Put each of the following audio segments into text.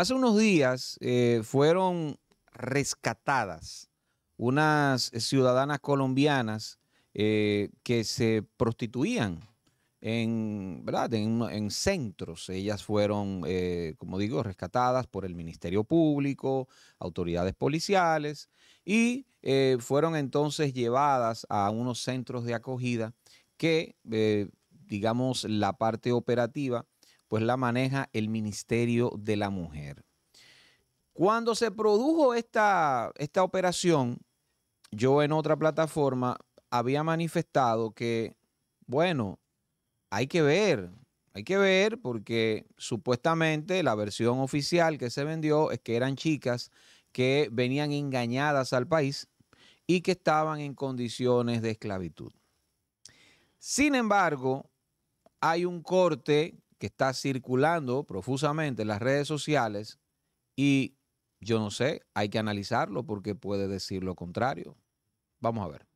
Hace unos días eh, fueron rescatadas unas eh, ciudadanas colombianas eh, que se prostituían en, En, centros. Ellas fueron, como digo, rescatadas por el Ministerio Público, autoridades policiales, y fueron entonces llevadas a unos centros de acogida que, digamos, la parte operativa pues la maneja el Ministerio de la Mujer. Cuando se produjo esta, esta operación, yo en otra plataforma había manifestado que, bueno, hay que ver, hay que ver porque supuestamente la versión oficial que se vendió es que eran chicas que venían engañadas al país y que estaban en condiciones de esclavitud. Sin embargo, hay un corte que está circulando profusamente en las redes sociales y yo no sé, hay que analizarlo porque puede decir lo contrario. Vamos a ver.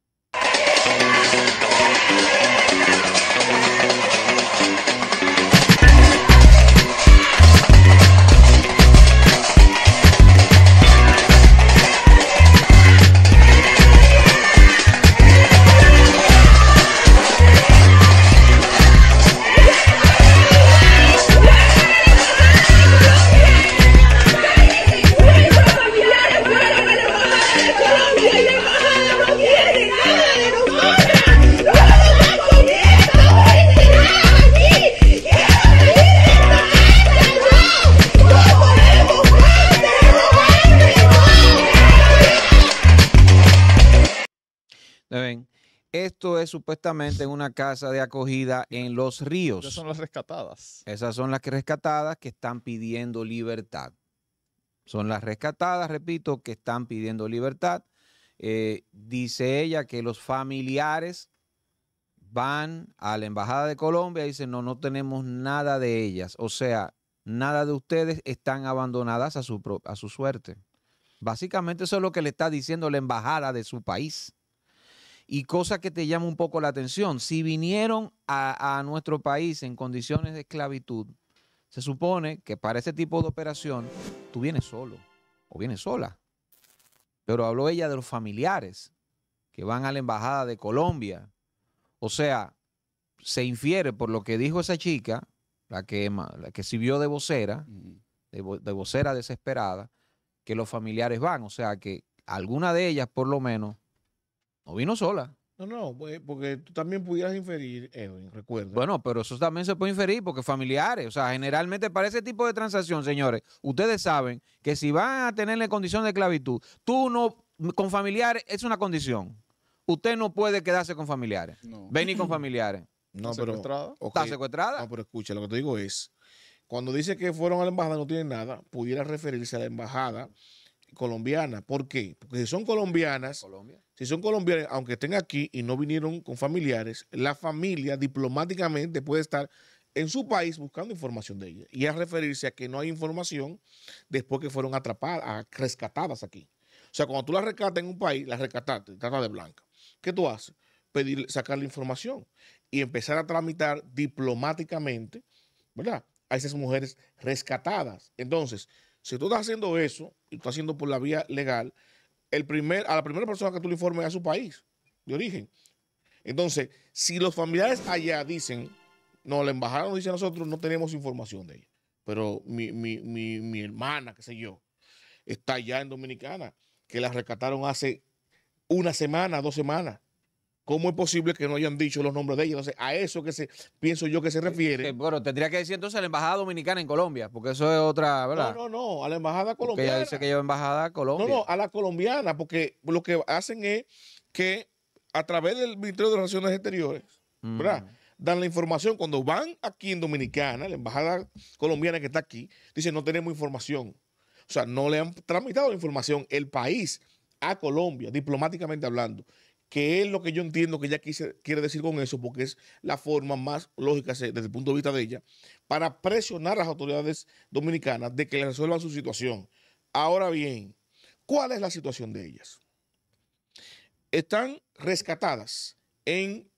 casa de acogida en Los Ríos. Esas son las rescatadas. Esas son las que rescatadas que están pidiendo libertad. Son las rescatadas, repito, que están pidiendo libertad. Eh, dice ella que los familiares van a la Embajada de Colombia y dicen, no, no tenemos nada de ellas. O sea, nada de ustedes están abandonadas a su, a su suerte. Básicamente eso es lo que le está diciendo la embajada de su país y cosa que te llama un poco la atención, si vinieron a, nuestro país en condiciones de esclavitud, se supone que para ese tipo de operación tú vienes solo o vienes sola. Pero habló ella de los familiares que van a la embajada de Colombia. O sea, se infiere por lo que dijo esa chica, la que, la que sirvió de vocera, de vocera desesperada, que los familiares van. O sea, que alguna de ellas, por lo menos, no vino sola. No, no, pues, porque tú también pudieras inferir, Edwin, recuerda. Bueno, pero eso también se puede inferir porque familiares, o sea, generalmente para ese tipo de transacción, señores, ustedes saben que si van a tener la condición de esclavitud, tú no, con familiares es una condición. Usted no puede quedarse con familiares. No. Venir con familiares. No, ¿Está pero, secuestrada? ¿Está secuestrada? No, pero escucha, lo que te digo es, cuando dice que fueron a la embajada no tienen nada, pudiera referirse a la embajada colombiana. ¿Por qué? Porque si son colombianas, si son colombianas, aunque estén aquí y no vinieron con familiares, la familia diplomáticamente puede estar en su país buscando información de ellas y a referirse a que no hay información después que fueron atrapadas, rescatadas aquí. O sea, cuando tú las rescatas en un país, la rescataste, trata de blanca. ¿Qué tú haces? Pedir, sacar la información y empezar a tramitar diplomáticamente, ¿verdad? A esas mujeres rescatadas. Entonces, si tú estás haciendo eso, y tú estás haciendo por la vía legal, el primer, a la primera persona que tú le informes es a su país de origen. Entonces, si los familiares allá dicen, no, la embajada nos dice a nosotros, no tenemos información de ella, pero mi, mi hermana, qué sé yo, está allá en Dominicana, que la rescataron hace una semana, dos semanas, ¿Cómo es posible que no hayan dicho los nombres de ellos? Entonces, a eso que se, pienso yo que se eh, refiere. Eh, bueno, tendría que decir entonces a la embajada dominicana en Colombia, porque eso es otra, ¿verdad? No, no, no, a la embajada colombiana. Porque ella dice que yo embajada Colombia. No, no, a la colombiana, porque lo que hacen es que a través del Ministerio de Relaciones Exteriores, mm. ¿verdad? Dan la información. Cuando van aquí en Dominicana, la embajada colombiana que está aquí, dice no tenemos información. O sea, no le han tramitado la información el país a Colombia, diplomáticamente hablando que es lo que yo entiendo que ella quiere decir con eso, porque es la forma más lógica desde el punto de vista de ella, para presionar a las autoridades dominicanas de que le resuelvan su situación. Ahora bien, ¿cuál es la situación de ellas? Están rescatadas en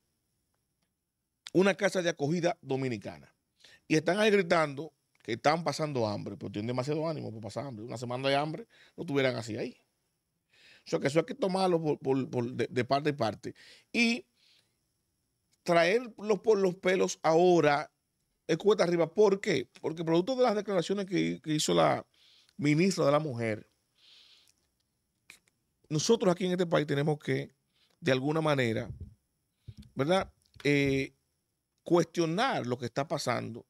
una casa de acogida dominicana y están ahí gritando que están pasando hambre, pero tienen demasiado ánimo para pasar hambre. Una semana de hambre no tuvieran así ahí. O sea, que eso hay que tomarlo de, parte y parte. Y traerlo por los pelos ahora es cuesta arriba. ¿Por qué? Porque producto de las declaraciones que, hizo la ministra de la Mujer, nosotros aquí en este país tenemos que, de alguna manera, ¿verdad? Eh, cuestionar lo que está pasando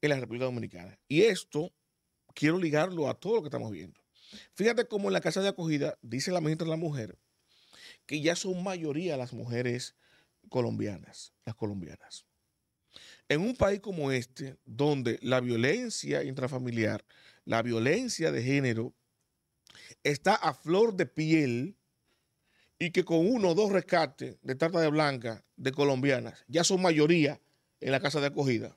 en la República Dominicana. Y esto quiero ligarlo a todo lo que estamos viendo. Fíjate cómo en la casa de acogida dice la ministra de la Mujer que ya son mayoría las mujeres colombianas, las colombianas. En un país como este, donde la violencia intrafamiliar, la violencia de género, está a flor de piel y que con uno o dos rescates de tarta de blanca, de colombianas, ya son mayoría en la casa de acogida.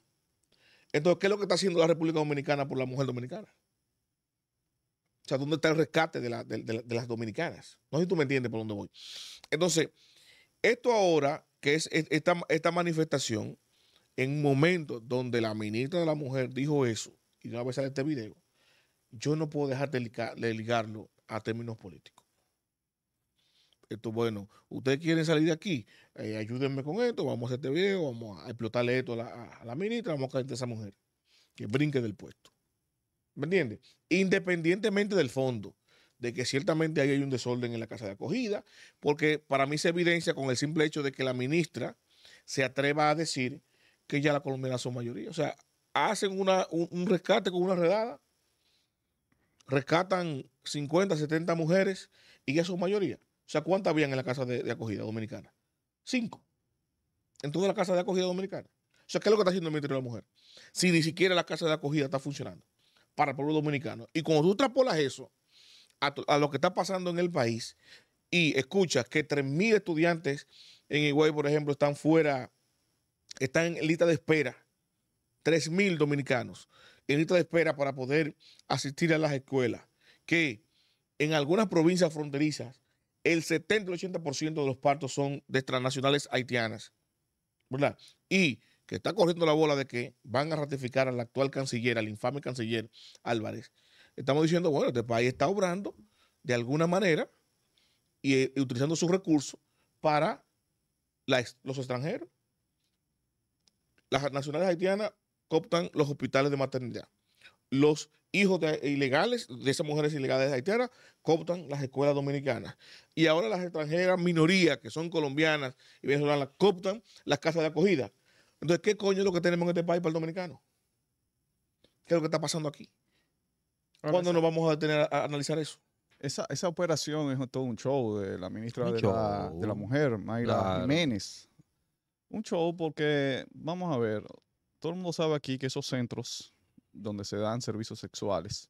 Entonces, ¿qué es lo que está haciendo la República Dominicana por la mujer dominicana? ¿dónde está el rescate de, las dominicanas? No sé si tú me entiendes por dónde voy. Entonces, esto ahora, que es esta, manifestación, en un momento donde la ministra de la Mujer dijo eso, y una a sale este video, yo no puedo dejar de, ligarlo a términos políticos. Esto, bueno, ustedes quieren salir de aquí, eh, ayúdenme con esto, vamos a hacer este video, vamos a explotarle esto a la, ministra, vamos a caer de esa mujer, que brinque del puesto. ¿Me entiendes? Independientemente del fondo, de que ciertamente ahí hay un desorden en la casa de acogida, porque para mí se evidencia con el simple hecho de que la ministra se atreva a decir que ya la colombiana son mayoría. O sea, hacen un, rescate con una redada, rescatan 50, 70 mujeres y ya son mayoría. O sea, ¿cuántas habían en la casa de, acogida dominicana? Cinco. En toda la casa de acogida dominicana. O sea, ¿qué es lo que está haciendo el Ministerio de la Mujer? Si ni siquiera la casa de acogida está funcionando para el pueblo dominicano. Y cuando tú traspolas eso a, lo que está pasando en el país y escuchas que 3.000 estudiantes en Higüey, por ejemplo, están fuera, están en lista de espera, 3.000 dominicanos en lista de espera para poder asistir a las escuelas, que en algunas provincias fronterizas el 70 80% de los partos son de transnacionales haitianas, ¿verdad? Y que está corriendo la bola de que van a ratificar a la actual canciller, al infame canciller Álvarez. Estamos diciendo, bueno, este país está obrando de alguna manera y, eh, utilizando sus recursos para los extranjeros. Las nacionales haitianas cooptan los hospitales de maternidad. Los hijos de ilegales, de esas mujeres ilegales haitianas, cooptan las escuelas dominicanas. Y ahora las extranjeras minorías, que son colombianas y venezolanas, cooptan las casas de acogida. Entonces, ¿qué coño es lo que tenemos en este país para el dominicano? ¿Qué es lo que está pasando aquí? ¿Cuándo nos vamos a tener a, analizar eso? Esa, operación es todo un show de la ministra de la, Mujer, Mayra Jiménez. Un show porque, vamos a ver, todo el mundo sabe aquí que esos centros donde se dan servicios sexuales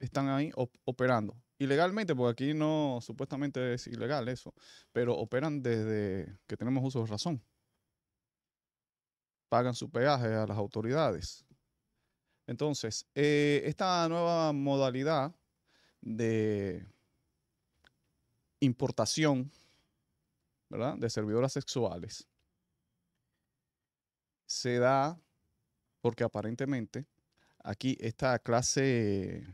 están ahí operando ilegalmente, porque aquí no, supuestamente es ilegal eso, pero operan desde que tenemos uso de razón pagan su peaje a las autoridades. Entonces, eh, esta nueva modalidad de importación de servidoras sexuales se da porque aparentemente aquí esta clase,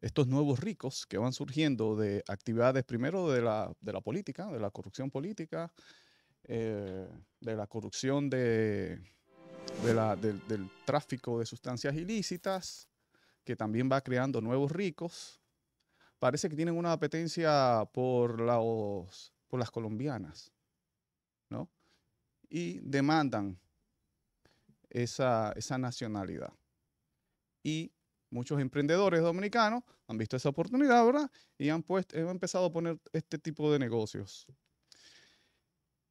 estos nuevos ricos que van surgiendo de actividades primero de la, política, de la corrupción política, eh, de la corrupción de del, tráfico de sustancias ilícitas, que también va creando nuevos ricos. Parece que tienen una apetencia por, por las colombianas, ¿no? Y demandan esa, nacionalidad. Y muchos emprendedores dominicanos han visto esa oportunidad, ¿verdad? Y han, puesto, han empezado a poner este tipo de negocios.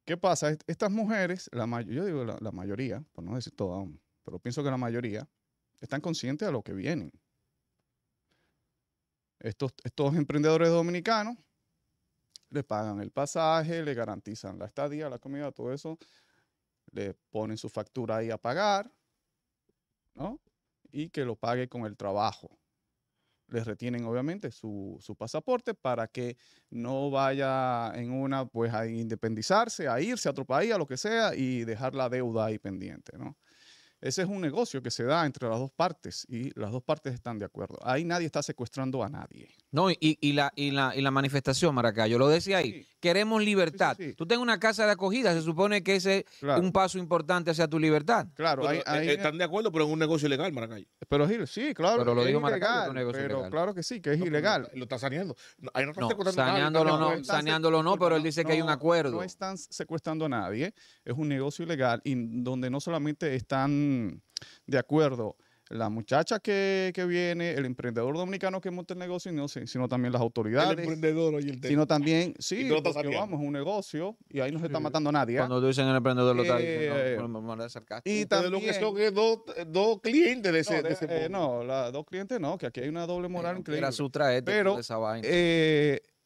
¿Qué pasa? Estas mujeres, la yo digo la, mayoría, por no decir todas, pero pienso que la mayoría, están conscientes de lo que vienen. Estos, estos emprendedores dominicanos le pagan el pasaje, le garantizan la estadía, la comida, todo eso, le ponen su factura ahí a pagar, ¿no? Y que lo pague con el trabajo les retienen obviamente su, pasaporte para que no vaya en una, pues a independizarse, a irse a otro país, a lo que sea, y dejar la deuda ahí pendiente, Ese es un negocio que se da entre las dos partes y las dos partes están de acuerdo. Ahí nadie está secuestrando a nadie. No, y, la, y, la, y la manifestación, Maracá, yo lo decía ahí, queremos libertad. Tú tengas una casa de acogida, se supone que ese es un paso importante hacia tu libertad. Claro, eh, están de acuerdo, pero es un negocio ilegal, Maracay. Pero Gil, sí, claro. Pero lo digo Maracay, pero claro que sí, que es ilegal. Lo está saneando. no, saneándolo no, pero él dice que hay un acuerdo. No están secuestrando a nadie, es un negocio ilegal y donde no solamente están de acuerdo la muchacha que, que, viene, el emprendedor dominicano que monta el negocio, sino también las autoridades. El emprendedor y el Sino también, sí, vamos, un negocio y ahí no se está matando a nadie. ¿ah? Cuando tú dicen el emprendedor lo está eh, Y también, que eh, dos, clientes de ese. Eh, no, no dos clientes no, que aquí hay una doble moral increíble. Pero,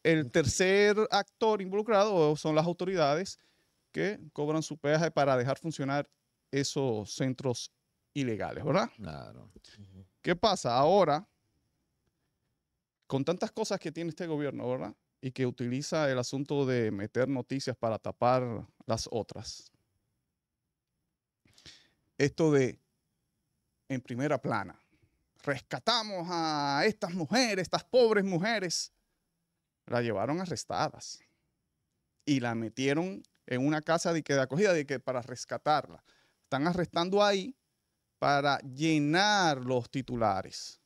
el tercer actor involucrado son las autoridades que cobran su peaje para dejar funcionar esos centros ilegales, ¿verdad? Claro. ¿Qué pasa ahora? Con tantas cosas que tiene este gobierno, ¿verdad? Y que utiliza el asunto de meter noticias para tapar las otras. Esto de en primera plana. Rescatamos a estas mujeres, estas pobres mujeres. La llevaron arrestadas y la metieron en una casa de, que acogida de que para rescatarla. Están arrestando ahí para llenar los titulares.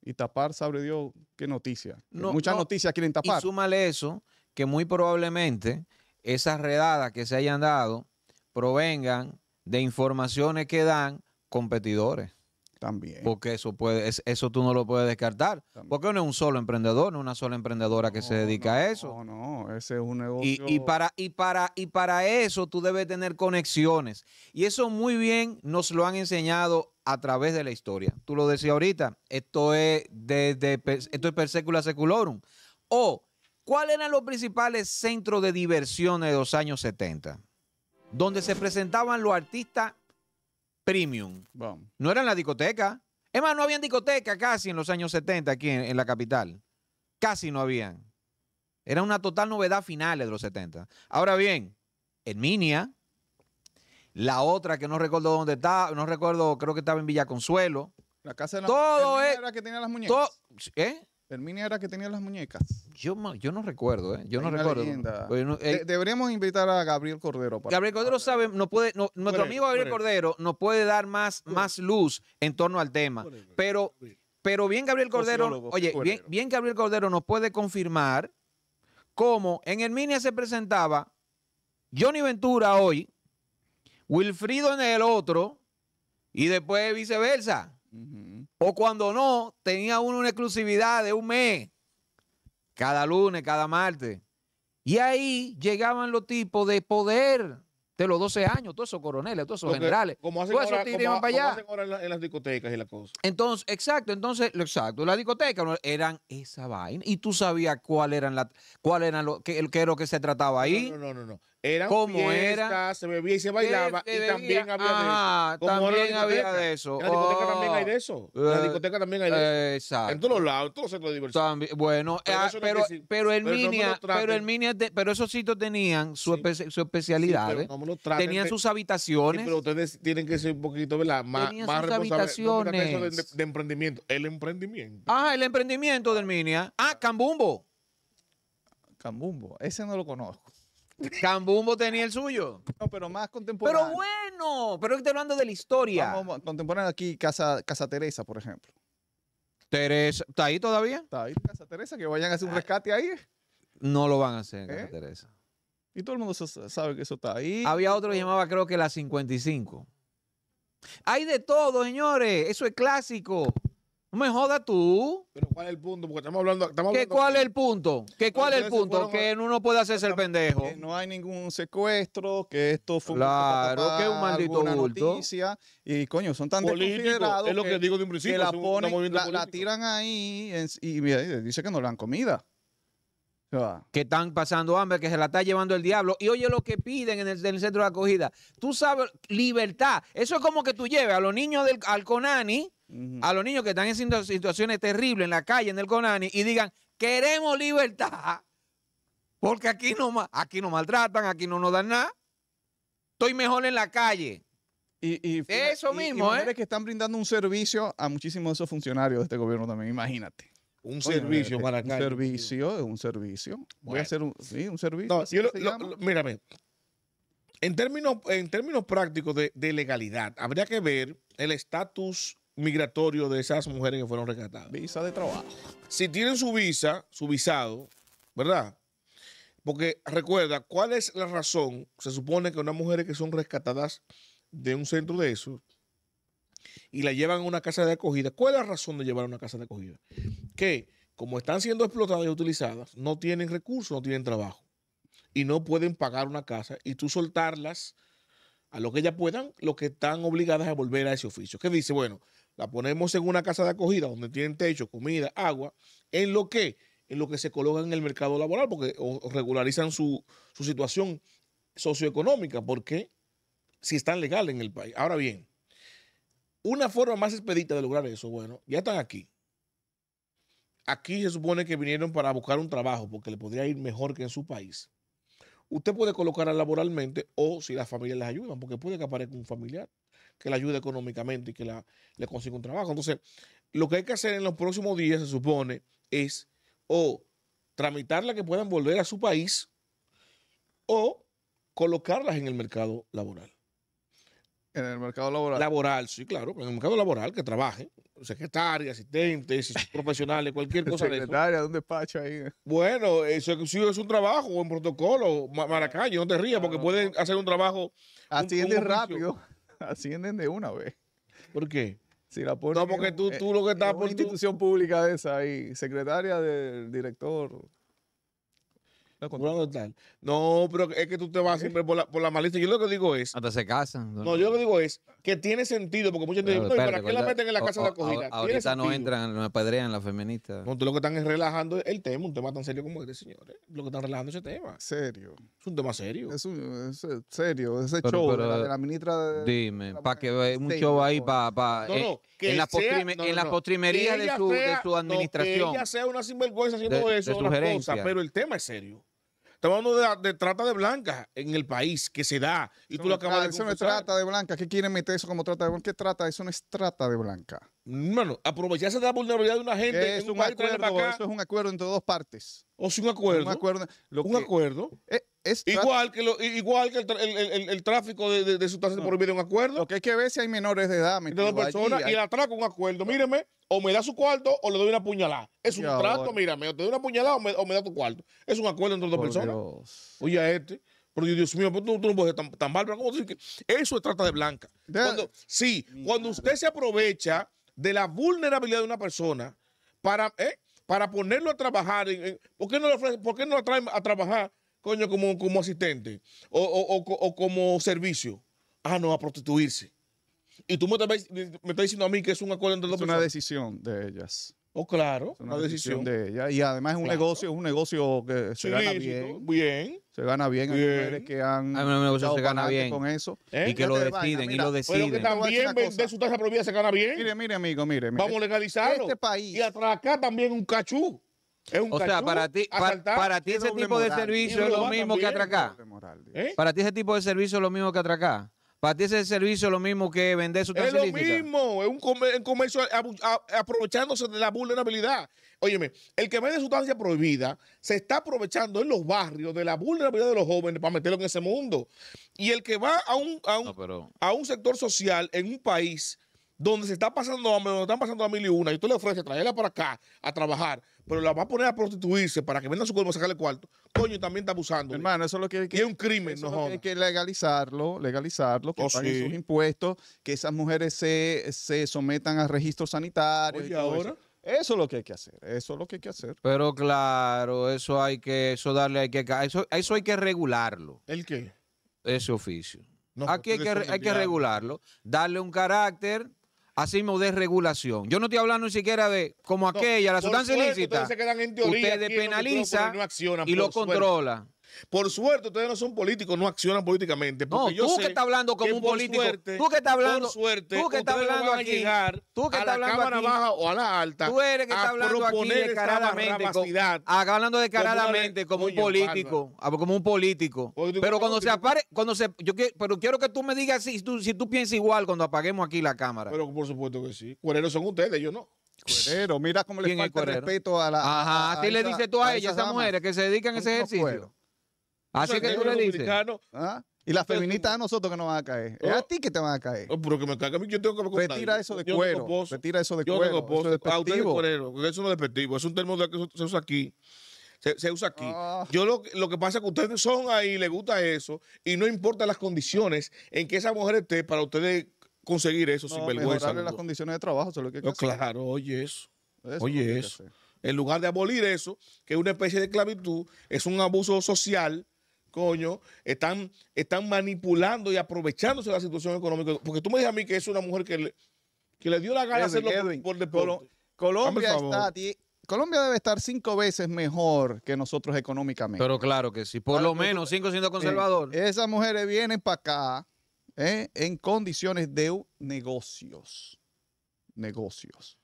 Y tapar, sabe Dios, qué noticia. Muchas noticias quieren tapar. Y súmale eso, que muy probablemente esas redadas que se hayan dado provengan de informaciones que dan competidores. Porque eso puede, eso tú no lo puedes descartar. Porque no es un solo emprendedor, no es una sola emprendedora que se dedica a eso. No, no, ese es un negocio. Y, para, y, para, y para eso tú debes tener conexiones. Y eso muy bien nos lo han enseñado a través de la historia. Tú lo decías ahorita, esto es de, esto es per secula seculorum. O, ¿cuáles eran los principales centros de diversión de los años 70? Donde se presentaban los artistas premium. No No eran la discoteca. Es más, no habían discoteca casi en los años 70 aquí en, la capital. Casi no habían. Era una total novedad finales de los 70. Ahora bien, Herminia, la otra que no recuerdo dónde está, no recuerdo, creo que estaba en Villa Consuelo. La casa de la Todo era que tenía las muñecas. ¿eh? Herminia era que tenía las muñecas. Yo, no recuerdo, ¿eh? Yo no recuerdo. Eh, deberíamos invitar a Gabriel Cordero. Para Gabriel Cordero sabe, no puede, nuestro amigo Gabriel Cordero nos puede dar más, más luz en torno al tema. pero, pero bien Gabriel Cordero, oye, bien, bien Gabriel Cordero nos puede confirmar cómo en El Herminia se presentaba Johnny Ventura hoy, Wilfrido en el otro y después viceversa. O cuando no, tenía uno una exclusividad de un mes, cada lunes, cada martes. Y ahí llegaban los tipos de poder de los 12 años, todos esos coroneles, todos esos generales. Como hacen, ahora, en, las discotecas y la cosa? Entonces, exacto, entonces, exacto, las discotecas eran esa vaina. Y tú sabías cuál eran la, cuál lo era lo que se trataba ahí. no, no, no. no. Eran fiestas, era? se bebía y se bailaba y también había de eso. también había de eso. En la discoteca también hay de eso. En la oh, discoteca también hay de eso. exacto. Eh, en todos lados, todo todos los centros de bueno, pero, ah, pero, pero, pero, pero esos sitios tenían su, su especialidad. ¿eh? tenían sus habitaciones. pero ustedes tienen que ser un poquito, ¿verdad? Más, responsables. más sus habitaciones. Eso de, emprendimiento. El emprendimiento. Ah, el emprendimiento de Herminia. Ah, Cambumbo. Cambumbo, ese no lo conozco. Cambumbo tenía el suyo. No, pero más contemporáneo. Pero bueno, pero estoy hablando de la historia. contemporáneo aquí, Casa, Casa Teresa, por ejemplo. Teresa, ¿está ahí todavía? Está ahí Casa Teresa, que vayan a hacer un ah. rescate ahí. No lo van a hacer ¿Eh? Casa Teresa. Y todo el mundo sabe que eso está ahí. Había otro que llamaba, creo que la 55. Hay de todo, señores. Eso es clásico. No me jodas tú. Pero ¿cuál es el punto? Porque estamos hablando. ¿Qué cuál es el punto? ¿Qué cuál es el punto? Que uno puede hacerse el pendejo. Que no hay ningún secuestro, que esto fue claro, un es un maldito noticia. Y coño, son tan desconsiderados. Es lo que, digo de un principio. Que la, ponen, la, tiran ahí y, dice que no le dan comida. que están pasando hambre, que se la está llevando el diablo. Y oye lo que piden en el, centro de acogida. Tú sabes, libertad. Eso es como que tú lleves a los niños del, al Conani a los niños que están en situaciones terribles en la calle, en el Conani, y digan, queremos libertad, porque aquí no, aquí no maltratan, aquí no nos dan nada, estoy mejor en la calle. Y, Eso mismo, y ¿eh? que están brindando un servicio a muchísimos de esos funcionarios de este gobierno también, imagínate. Un servicio eh, para eh, acá. Un servicio, un servicio. Voy a hacer un, sí, un servicio. No, En términos, en términos prácticos de legalidad, habría que ver el estatus migratorio de esas mujeres que fueron rescatadas. Visa de trabajo. Si tienen su visa, su visado, ¿verdad? Porque recuerda, ¿cuál es la razón? Se supone que unas mujeres que son rescatadas de un centro de ESO y la llevan a una casa de acogida, ¿cuál es la razón de llevar a una casa de acogida? Que como están siendo explotadas y utilizadas, no tienen recursos, no tienen trabajo y no pueden pagar una casa y tú soltarlas a lo que ellas puedan, lo que están obligadas a volver a ese oficio. ¿Qué dice? Bueno, la ponemos en una casa de acogida donde tienen techo, comida, agua, en lo que, en lo que se colocan en el mercado laboral, porque regularizan su, su situación socioeconómica, porque si están legales en el país. Ahora bien, una forma más expedita de lograr eso, bueno, ya están aquí. Aquí se supone que vinieron para buscar un trabajo, porque le podría ir mejor que en su país. Usted puede colocarla laboralmente o si las familias les ayudan, porque puede que aparezca un familiar que la ayude económicamente y que la, le consiga un trabajo. Entonces, lo que hay que hacer en los próximos días, se supone, es o tramitarla que puedan volver a su país o colocarlas en el mercado laboral. En el mercado laboral. Laboral, sí, claro. En el mercado laboral, que trabajen. Secretaria, asistentes, profesionales, cualquier cosa de eso. Secretaria, un despacho ahí. Bueno, eso sí es un trabajo, un protocolo. Maracaño, no te rías, porque pueden hacer un trabajo. atiende rápido. ascienden de una vez. ¿Por qué? Si la ponen no, porque tú, tú lo que estás por una institución pública de esa y secretaria del director, no, pero es que tú te vas siempre por la, por la malicia. Yo lo que digo es. Hasta se casan. No, yo lo que digo es que tiene sentido, porque mucha gente ¿para qué la meten en la casa de acogida, Ahorita no entran, no apedrean las feministas. No, tú lo que están es relajando el tema, un tema tan serio como este, señores. Lo que están relajando ese tema. Serio. Es un tema serio. Es, es serio, ese show de, la, ministra de. Dime, para que vea un show ahí para. Pa, eh, no, no, en, la postrimería de, su, de su administración. que ella sea una sinvergüenza haciendo de, eso, de pero el tema es serio. Estamos hablando de, trata de blancas en el país que se da. Y tú lo acabas de Eso no es trata de blancas. ¿Qué quieren meter eso como trata de blanca? ¿Qué trata? Eso no es trata de blanca. Bueno, aprovecharse de la vulnerabilidad de una gente. Es un, acuerdo, eso es un acuerdo entre dos partes. O sea, un acuerdo. Un acuerdo. acuerdo. Eh, igual que, igual que el, el, el, tráfico de, de, de sustancias no. prohibidas, un acuerdo. Lo que hay que ver si hay menores de edad. De dos personas y el atraco, un acuerdo. Míreme, o me da su cuarto o le doy una puñalada. Es un trato, mírame, o te doy una puñalada o me, da tu cuarto. Es un acuerdo entre dos personas. Oye, a este. Pero Dios mío, tú, tú no puedes ser tan, tan bárbaro. eso es trata de blanca? sí, cuando usted se aprovecha de la vulnerabilidad de una persona para, ¿eh? para ponerlo a trabajar. ¿Por qué no lo, por qué no lo traen a trabajar? coño, como, como asistente o, o, o, como servicio. Ah, no, a prostituirse. Y tú me estás, me estás diciendo a mí que es un acuerdo entre dos Es una decisión de ellas. Oh, claro, es una, decisión. de ellas. Y además es un negocio, es un negocio que se gana bien. Bien. Se gana bien. Hay mujeres que han. Hay negocio se gana bien. Con eso. ¿Eh? Y que lo deciden, y lo deciden. Pero que también vender su tasa prohibida se gana bien. Mire, mire, amigo, mire. Vamos a legalizarlo. Este país. Y atracar también un cachú o sea, para ti, para, ti ese tipo de servicio es lo mismo que atracar. ¿Eh? Para ti ese tipo de servicio es lo mismo que atracar. Para ti ese servicio es lo mismo que vender su Es lo mismo, es un comercio aprovechándose de la vulnerabilidad. Óyeme, el que vende sustancia prohibida se está aprovechando en los barrios de la vulnerabilidad de los jóvenes para meterlo en ese mundo. Y el que va a un, a un sector social en un país donde se está pasando donde están pasando a mil y una, y tú le ofreces traerla para acá a trabajar, pero la va a poner a prostituirse para que venda su cuerpo a sacarle cuarto, coño, también está abusando. Hermano, eso es lo que hay que. Y es un crimen, no Hay que legalizarlo, legalizarlo, que oh, pague sus impuestos, que esas mujeres se, sometan a registros sanitarios. y ahora. Eso. es lo que hay que hacer, eso es lo que hay que hacer. Pero claro, eso hay que, eso darle, hay que, eso, hay que regularlo. ¿El qué? Ese oficio. Aquí que, hay que regularlo, darle un carácter así de regulación. Yo no estoy hablando ni siquiera de como aquella, la sustancia ilícita. Ustedes, se penaliza y lo controla. Por suerte, ustedes no son políticos, no accionan políticamente. no, yo tú que estás hablando como un político. tú que estás hablando. tú que estás hablando aquí. A tú a la cámara baja o a la alta. Tú eres que está hablando aquí descaradamente. Hablando descaradamente como, ah, como un político. Como un político. pero cuando se apare, cuando se. Yo quiero, pero quiero que tú me digas si tú, si tú piensas igual cuando apaguemos aquí la cámara. Pero por supuesto que sí. Cuereros son ustedes, yo no. Cuerero, mira cómo le falta el respeto a la. Ajá, a, ti le dices tú a, ella, esas, esas mujeres que se dedican a ese ejercicio? Así ah, que tú le ah, Y las feministas a nosotros que nos van a caer. Oh. a ti que te van a caer. Oh, que me caiga a mí, yo tengo que me Retira eso de cuero. Retira eso de cuero. eso, es ah, no es despectivo. Es un termo que se usa aquí. Se, usa aquí. Yo lo, lo, que pasa es que ustedes son ahí, les gusta eso, y no importa las condiciones en que esa mujer esté para ustedes conseguir eso no, sin vergüenza. las condiciones de trabajo, que, oh, Claro, oye eso oye eso. En lugar de abolir eso, que es una especie de esclavitud, es un abuso social coño, están, están manipulando y aprovechándose de la situación económica. Porque tú me dices a mí que es una mujer que le, que le dio la gana a hacerlo por, Colombia está, Colombia debe estar cinco veces mejor que nosotros económicamente. Pero claro que sí, por lo menos cinco siendo eh, conservador. esas mujeres vienen para acá eh, en condiciones de negocios. Negocios.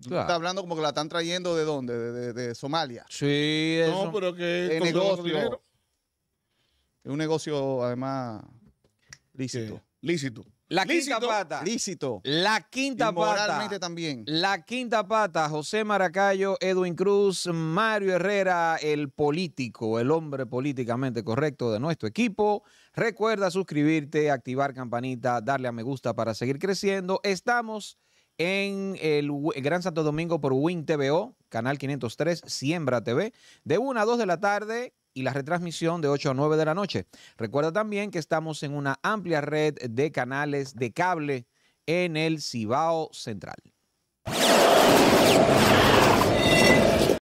Está hablando como que la están trayendo de dónde, de, Somalia. Sí, No, pero que... De negocio. Es un negocio, además, lícito. Lícito. La quinta pata. Lícito. La quinta pata. también. La quinta pata. José Maracayo, Edwin Cruz, Mario Herrera, el político, el hombre políticamente correcto de nuestro equipo. Recuerda suscribirte, activar campanita, darle a me gusta para seguir creciendo. Estamos en el Gran Santo Domingo por Win TVO, canal 503, Siembra TV, de 1 a 2 de la tarde y la retransmisión de 8 a 9 de la noche. Recuerda también que estamos en una amplia red de canales de cable en el Cibao Central.